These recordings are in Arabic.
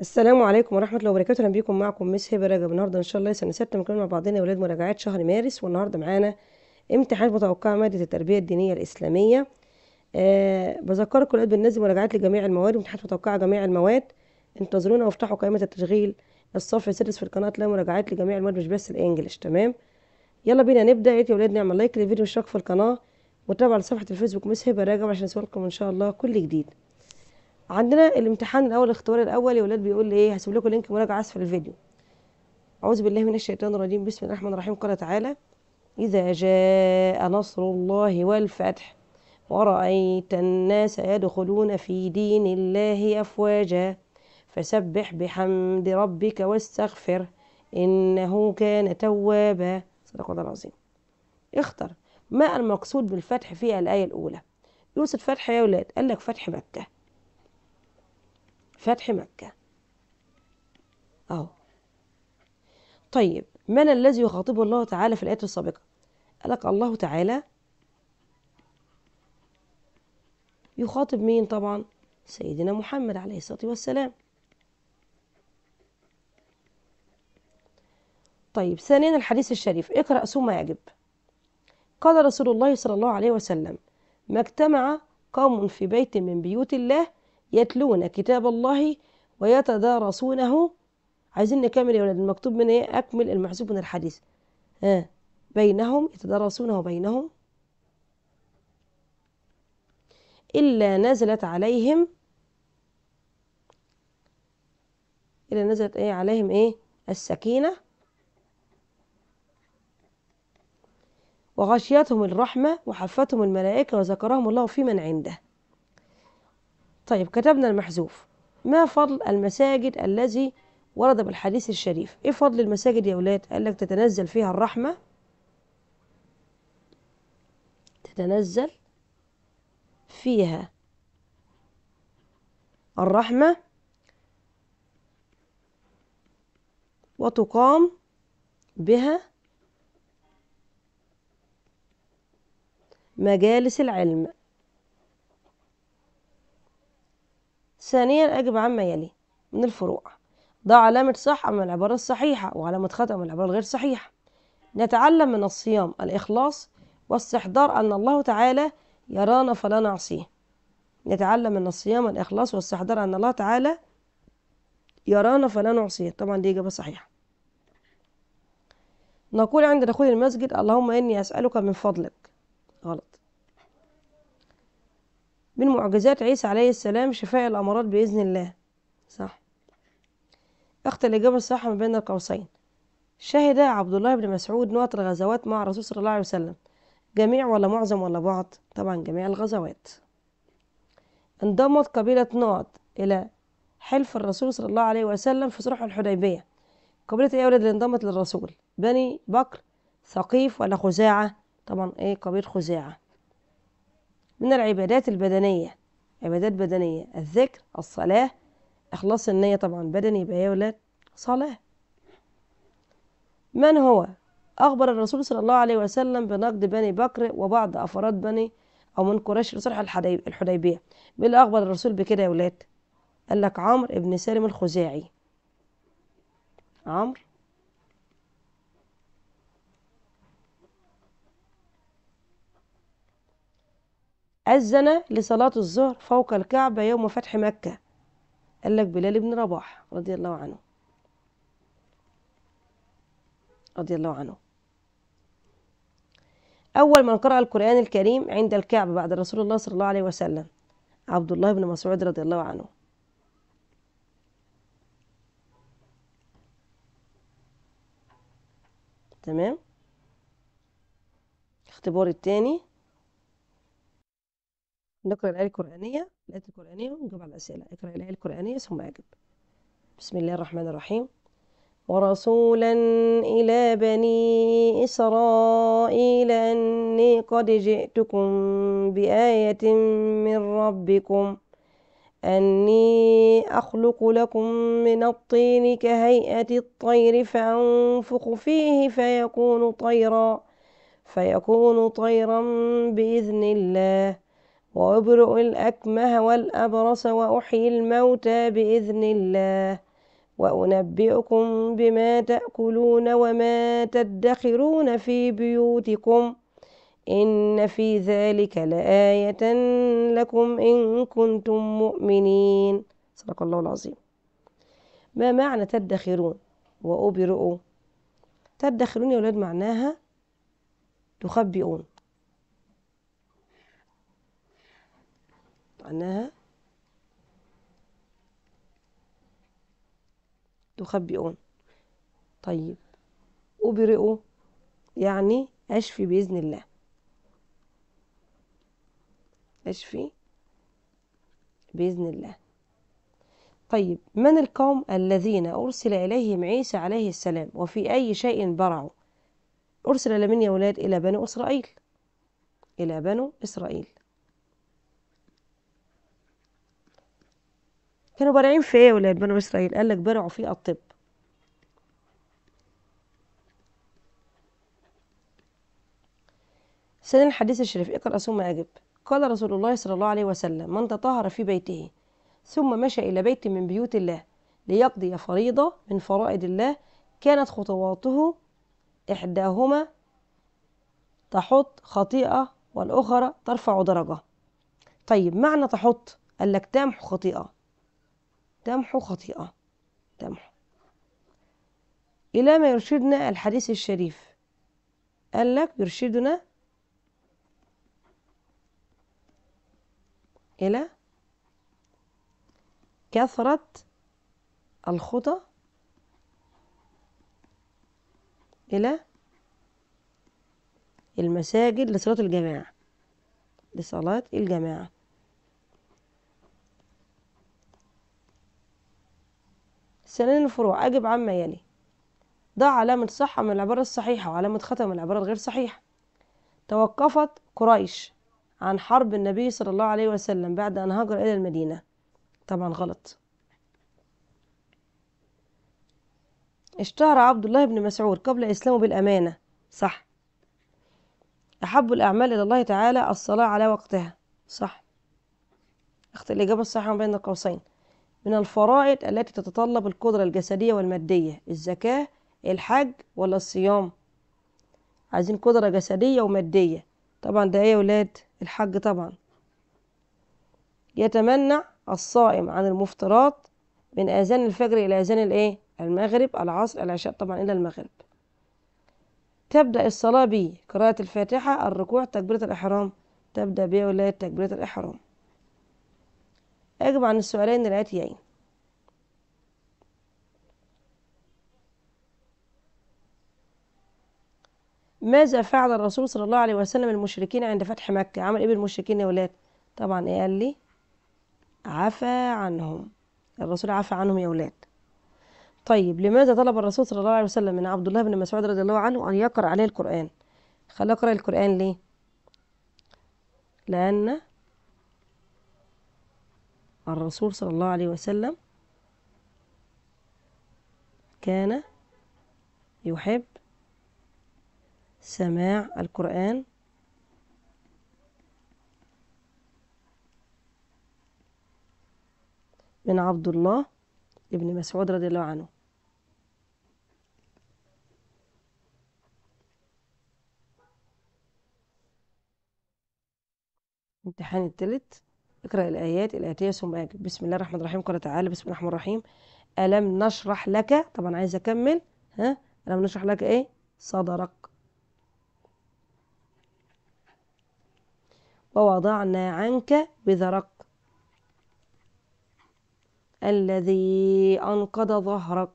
السلام عليكم ورحمه الله وبركاته اهلا بيكم معكم مس هبه رجب النهارده ان شاء الله سنه سته بنتكلم مع بعضنا يا ولاد مراجعات شهر مارس والنهارده معانا امتحان متوقع ماده التربيه الدينيه الاسلاميه آه بذكركم الاولاد بننزل مراجعات لجميع المواد وامتحانات متوقع جميع المواد انتظرونا وافتحوا قائمه التشغيل الصف السادس في القناه تلاقي مراجعات لجميع المواد مش بس الانجليش تمام يلا بينا نبدا يا ولاد نعمل لايك للفيديو واشتراك في القناه وتابعوا صفحه الفيسبوك مس هبه رجب عشان يوصلكم ان شاء الله كل جديد عندنا الامتحان الاول الاختبار الاول يا ولاد بيقول لي ايه هسيب لكم لينك مراجعه اسفل الفيديو اعوذ بالله من الشيطان الرجيم بسم الله الرحمن الرحيم قال تعالى اذا جاء نصر الله والفتح ورأيت الناس يدخلون في دين الله أفواجا فسبح بحمد ربك واستغفر إنه كان توابا صدق الله العظيم اختر ما المقصود بالفتح في الآية الأولى يوسف فتح يا ولاد قال لك فتح مكة فتح مكة أهو طيب من الذي يخاطبه الله تعالى في الآية السابقة قالك الله تعالى يخاطب مين طبعا سيدنا محمد عليه الصلاة والسلام طيب ثانيا الحديث الشريف اقرأ ثم يجب قال رسول الله صلى الله عليه وسلم ما اجتمع قوم في بيت من بيوت الله يتلون كتاب الله ويتدارسونه عايزين نكمل يا ولاد المكتوب من ايه اكمل المحسوب من الحديث ها آه. بينهم يتدارسونه بينهم إلا نزلت عليهم إلا نزلت إيه عليهم إيه السكينة وغشيتهم الرحمة وحفتهم الملائكة وذكرهم الله في من عنده طيب كتبنا المحذوف ما فضل المساجد الذي ورد بالحديث الشريف ايه فضل المساجد يا اولاد قال لك تتنزل فيها الرحمه تتنزل فيها الرحمه وتقام بها مجالس العلم ثانيا أجب عما يلي من الفروع ضع علامة صح اما العبارة الصحيحة وعلامة خطأ أمام العبارة الغير صحيحة نتعلم من الصيام الإخلاص واستحضار أن الله تعالى يرانا فلا نعصيه نتعلم من الصيام الإخلاص واستحضار أن الله تعالى يرانا فلا نعصيه طبعا دي إجابة صحيحة نقول عند دخول المسجد اللهم إني أسألك من فضلك غلط من معجزات عيسى عليه السلام شفاء الأمراض بإذن الله صح أخت الإجابة الصح ما بين القوسين شهد عبد الله بن مسعود نقط الغزوات مع الرسول صلى الله عليه وسلم جميع ولا معظم ولا بعض طبعا جميع الغزوات انضمت قبيلة نقط إلى حلف الرسول صلى الله عليه وسلم في صلح الحديبية قبيلة إيه أولاد اللي انضمت للرسول بني بكر ثقيف ولا خزاعة طبعا إيه قبيلة خزاعة من العبادات البدنية يعني. عبادات بدنية الذكر الصلاة إخلاص النية طبعا بدني يبقى يا ولاد صلاة من هو أخبر الرسول صلى الله عليه وسلم بنقد بني بكر وبعض أفراد بني أو من قريش لصلح الحديبية مين اللي أخبر الرسول بكده يا ولاد قال لك عمرو ابن سالم الخزاعي عمرو أذن لصلاة الظهر فوق الكعبة يوم فتح مكة قال لك بلال بن رباح رضي الله عنه رضي الله عنه أول من قرأ القرآن الكريم عند الكعبة بعد رسول الله صلى الله عليه وسلم عبد الله بن مسعود رضي الله عنه تمام اختبار الثاني نقرأ الآية القرآنية الآية القرآنية ونجاوب على الأسئلة اقرأ الآية القرآنية ثم أجب بسم الله الرحمن الرحيم ورسولا إلى بني إسرائيل أني قد جئتكم بآية من ربكم أني أخلق لكم من الطين كهيئة الطير فأنفخ فيه فيكون طيرا فيكون طيرا بإذن الله وأبرئ الأكمه والأبرص وأحيي الموتى بإذن الله وأنبئكم بما تأكلون وما تدخرون في بيوتكم إن في ذلك لآية لكم إن كنتم مؤمنين صدق الله العظيم ما معنى تدخرون وأبرئوا تدخرون يا ولاد معناها تخبئون عنها تخبئون طيب أبرئ يعني أشفي بإذن الله أشفي بإذن الله طيب من القوم الذين أرسل إليهم عيسى عليه السلام وفي أي شيء برعوا أرسل لمن يا ولاد إلى بني إسرائيل إلى بنو إسرائيل كانوا بارعين في ايه ولاد بنو اسرائيل قال لك بارعوا في الطب سنن الحديث الشريف اقرأ ثم أجب قال رسول الله صلى الله عليه وسلم من تطهر في بيته ثم مشى إلى بيت من بيوت الله ليقضي فريضة من فرائض الله كانت خطواته إحداهما تحط خطيئة والأخرى ترفع درجة طيب معنى تحط قال لك تمحو خطيئة تمحو خطيئة تمحو إلى ما يرشدنا الحديث الشريف قال لك يرشدنا إلى كثرة الخطى إلى المساجد لصلاة الجماعة لصلاة الجماعة سنن الفروع أجب عما يلي يعني. ضع علامة صحة من العبارة الصحيحة وعلامة خطأ من العبارة الغير صحيحة توقفت قريش عن حرب النبي صلى الله عليه وسلم بعد أن هاجر إلى المدينة طبعا غلط اشتهر عبد الله بن مسعود قبل إسلامه بالأمانة صح أحب الأعمال إلى الله تعالى الصلاة على وقتها صح اخت الإجابة الصحيحة بين القوسين من الفرائض التي تتطلب القدرة الجسدية والمادية الزكاة الحج ولا الصيام عايزين قدرة جسدية ومادية طبعا ده ايه يا ولاد الحج طبعا يتمنع الصائم عن المفطرات من اذان الفجر الى اذان الايه المغرب العصر العشاء طبعا الى المغرب تبدا الصلاه بقراءه الفاتحه الركوع تكبيره الاحرام تبدا بيه ولاد تكبيره الاحرام أجب عن السؤالين الآتيين ماذا فعل الرسول صلى الله عليه وسلم المشركين عند فتح مكة عمل ايه بالمشركين يا ولاد طبعا ايه قال لي عفى عنهم الرسول عفى عنهم يا ولاد طيب لماذا طلب الرسول صلى الله عليه وسلم من عبد الله بن مسعود رضي الله عنه ان يقرأ عليه القرآن خلاه يقرأ القرآن ليه لأن الرسول صلى الله عليه وسلم كان يحب سماع القرآن من عبد الله ابن مسعود رضي الله عنه امتحان الثالث اقرأ الآيات الآتية ثم أجب بسم الله الرحمن الرحيم قال تعالى بسم الله الرحمن الرحيم ألم نشرح لك طبعا عايز أكمل ها ألم نشرح لك إيه صدرك ووضعنا عنك بذرك الذي أنقض ظهرك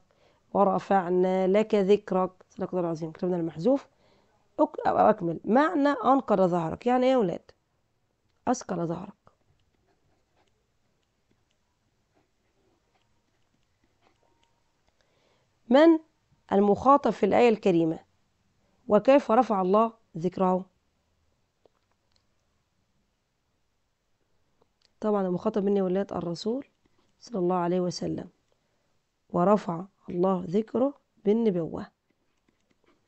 ورفعنا لك ذكرك صدق الله العظيم كتبنا المحذوف أكمل معنى أنقض ظهرك يعني إيه يا ولاد أثقل ظهرك من المخاطب في الآية الكريمة وكيف رفع الله ذكره طبعا المخاطب مني ولاية الرسول صلى الله عليه وسلم ورفع الله ذكره بالنبوة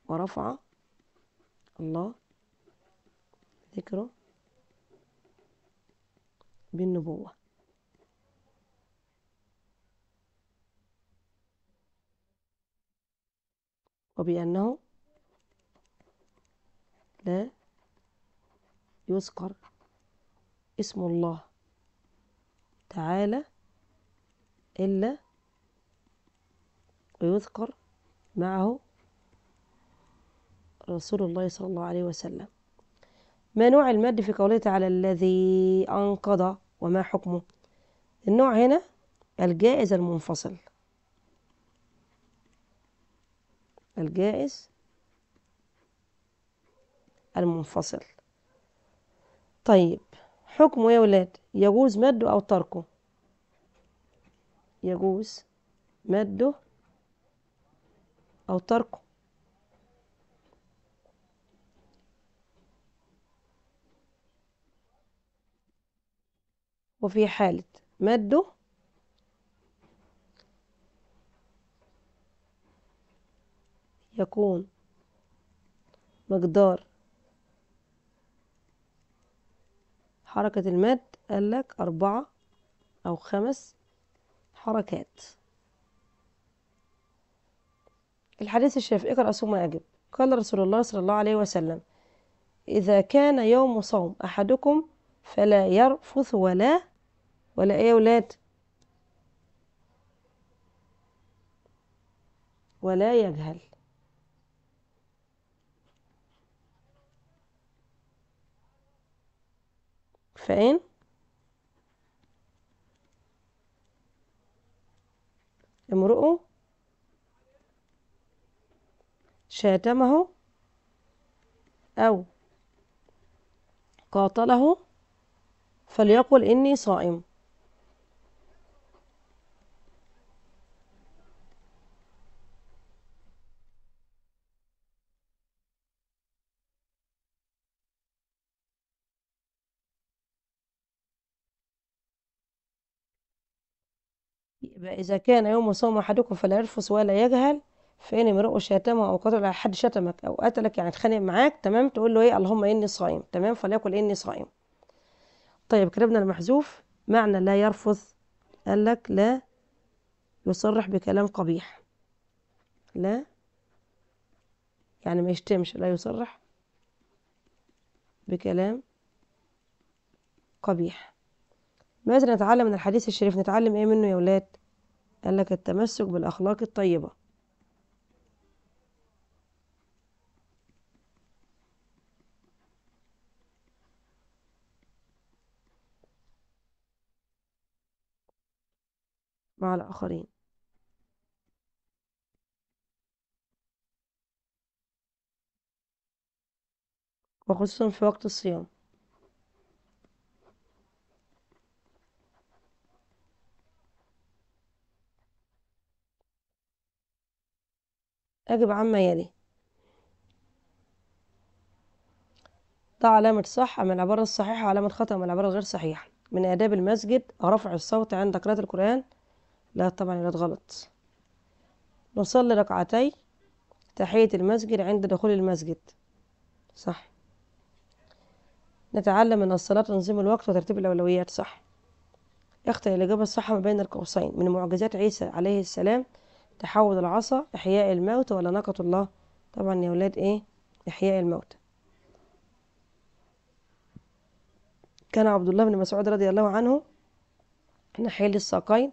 ورفع الله ذكره بالنبوة وبأنه لا يذكر اسم الله تعالى إلا ويذكر معه رسول الله صلى الله عليه وسلم ما نوع المد في قوله تعالى الذي أنقض وما حكمه النوع هنا الجائز المنفصل الجائز المنفصل طيب حكمه يا ولاد يجوز مده أو تركه يجوز مده أو تركه وفي حالة مده يكون مقدار حركة المد قالك أربعة أو خمس حركات الحديث الشافعي اقرأ ثم أجب قال رسول الله صلى الله عليه وسلم إذا كان يوم صوم أحدكم فلا يرفث ولا ولا إيه يا ولاد ولا يجهل فين امرؤ شاتمه أو قاتله فليقل إني صائم يبقى إذا كان يوم صوم أحدكم فلا يرفس ولا يجهل فإن امرؤ شتمه أو قتل حد شتمك أو قتلك يعني اتخانق معاك تمام تقول له إيه اللهم إني صائم تمام فليقل إني صائم طيب كتبنا المحذوف معنى لا يرفث قال لك لا يصرح بكلام قبيح لا يعني ما يشتمش لا يصرح بكلام قبيح ماذا نتعلم من الحديث الشريف نتعلم ايه منه يا ولاد قال لك التمسك بالأخلاق الطيبة مع الآخرين وخصوصا في وقت الصيام أجب عما يلي ضع علامة صح أم العبارة الصحيحة علامة خطأ أم العبارة الغير صحيحة من آداب المسجد رفع الصوت عند قراءة القرآن لا طبعا لا غلط نصلي ركعتي تحية المسجد عند دخول المسجد صح نتعلم من الصلاة تنظيم الوقت وترتيب الأولويات صح يخطئ الإجابة الصح ما بين القوسين من معجزات عيسى عليه السلام تحول العصا إحياء الموت ولا ناقة الله طبعا يا ولاد إيه إحياء الموت كان عبد الله بن مسعود رضي الله عنه نحيل الساقين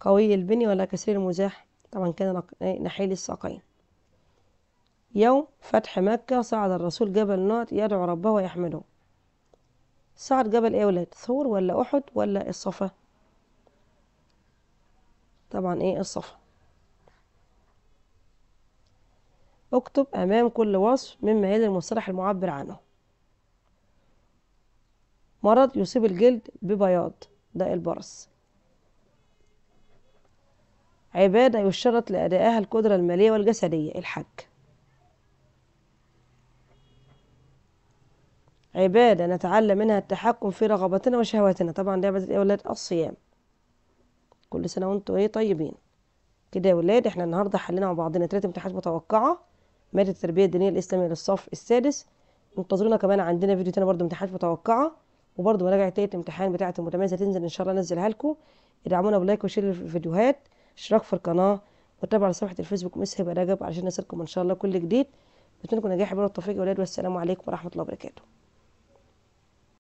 قوي البني ولا كثير المزاح طبعا كان نحيل الساقين يوم فتح مكة صعد الرسول جبل نوت يدعو ربه ويحمده صعد جبل ايه ولاد ثور ولا احد ولا الصفا طبعا ايه الصفا اكتب أمام كل وصف مما يلي المصطلح المعبر عنه مرض يصيب الجلد ببياض ده البرص عبادة يشترط لأدائها القدرة المالية والجسدية الحج عبادة نتعلم منها التحكم في رغباتنا وشهواتنا طبعا ده عبادة ولاد الصيام كل سنة وانتم ايه طيبين كده يا ولاد احنا النهاردة حلينا مع بعضنا تلات امتحانات متوقعة ماده التربيه الدينيه الاسلاميه للصف السادس انتظرونا كمان عندنا فيديو تاني برضو امتحانات متوقعه وبرضو مراجعه تالت امتحان بتاعه المتميزه هتنزل ان شاء الله انزلها لكم ادعمونا بلايك وشير الفيديوهات اشتراك في القناه وتابعوا على صفحه الفيسبوك مسح رجب علشان نسلكم ان شاء الله كل جديد بتمنى لكم نجاح بالتوفيق التوفيق يا ولاد والسلام عليكم ورحمه الله وبركاته